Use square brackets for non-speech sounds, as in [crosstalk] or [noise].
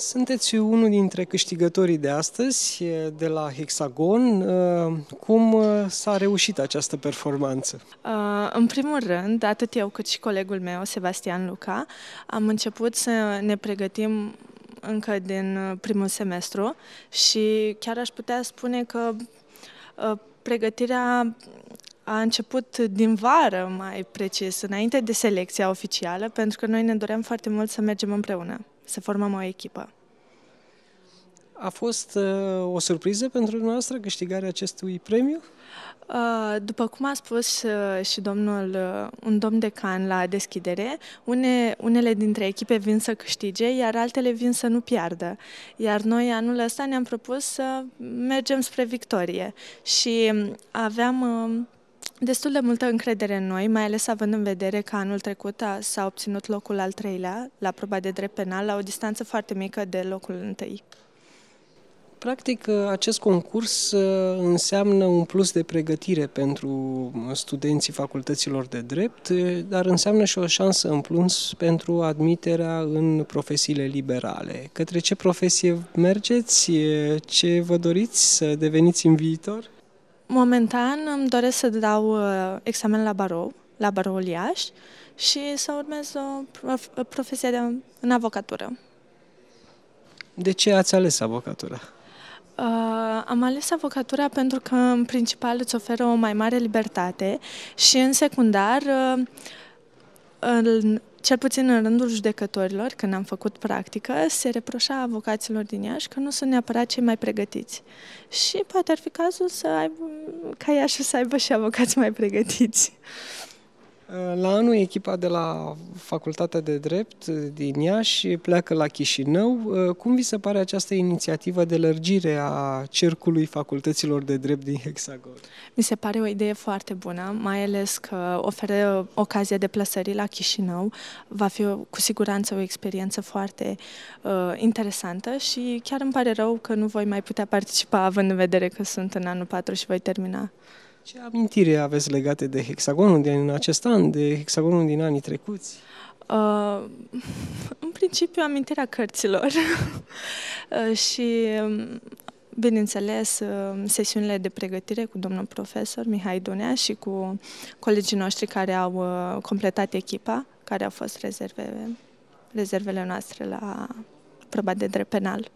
Sunteți unul dintre câștigătorii de astăzi de la Hexagon. Cum s-a reușit această performanță? În primul rând, atât eu cât și colegul meu, Sebastian Luca, am început să ne pregătim încă din primul semestru și chiar aș putea spune că pregătirea a început din vară, mai precis, înainte de selecția oficială, pentru că noi ne doream foarte mult să mergem împreună să formăm o echipă. A fost uh, o surpriză pentru noastră câștigarea acestui premiu? Uh, după cum a spus uh, și domnul, uh, un domn decan la deschidere, une, unele dintre echipe vin să câștige, iar altele vin să nu piardă. Iar noi anul ăsta ne-am propus să mergem spre victorie și um, aveam um, destul de multă încredere în noi, mai ales având în vedere că anul trecut a, s-a obținut locul al treilea la proba de drept penal la o distanță foarte mică de locul întâi. Practic, ă, acest concurs ă, înseamnă un plus de pregătire pentru studenții facultăților de drept, ă, dar înseamnă și o șansă în plus pentru admiterea în profesiile liberale. Către ce profesie mergeți? Ce vă doriți să deveniți în viitor? Momentan îmi doresc să dau uh, examen la barou, la baroul Iași și să urmez o profesie de, în avocatură. De ce ați ales avocatura? Uh, am ales avocatura pentru că în principal îți oferă o mai mare libertate și în secundar uh, în, cel puțin în rândul judecătorilor, când am făcut practică, se reproșa avocaților din Iași că nu sunt neapărat cei mai pregătiți. Și poate ar fi cazul să ai, ca Iași să aibă și avocați mai pregătiți. La anul echipa de la Facultatea de Drept eh, din Iași pleacă la Chișinău. Eh, cum vi se pare această inițiativă de lărgire a cercului facultăților de drept din Hexagon? Mi se pare o idee foarte bună, mai ales că oferă ocazia de plăsări la Chișinău. Va fi cu siguranță o experiență foarte uh, interesantă și chiar îmi pare rău că nu voi mai putea participa având în vedere că sunt în anul 4 și voi termina ce amintire aveți legate de hexagonul din acest an, de hexagonul din anii trecuți? Uh, [laughs] în principiu, amintirea cărților [laughs] uh, și, um, bineînțeles, uh, sesiunile de pregătire cu domnul profesor Mihai Dunea și cu colegii noștri care au uh, completat echipa, care au fost rezerve, rezervele noastre la proba de drept penal.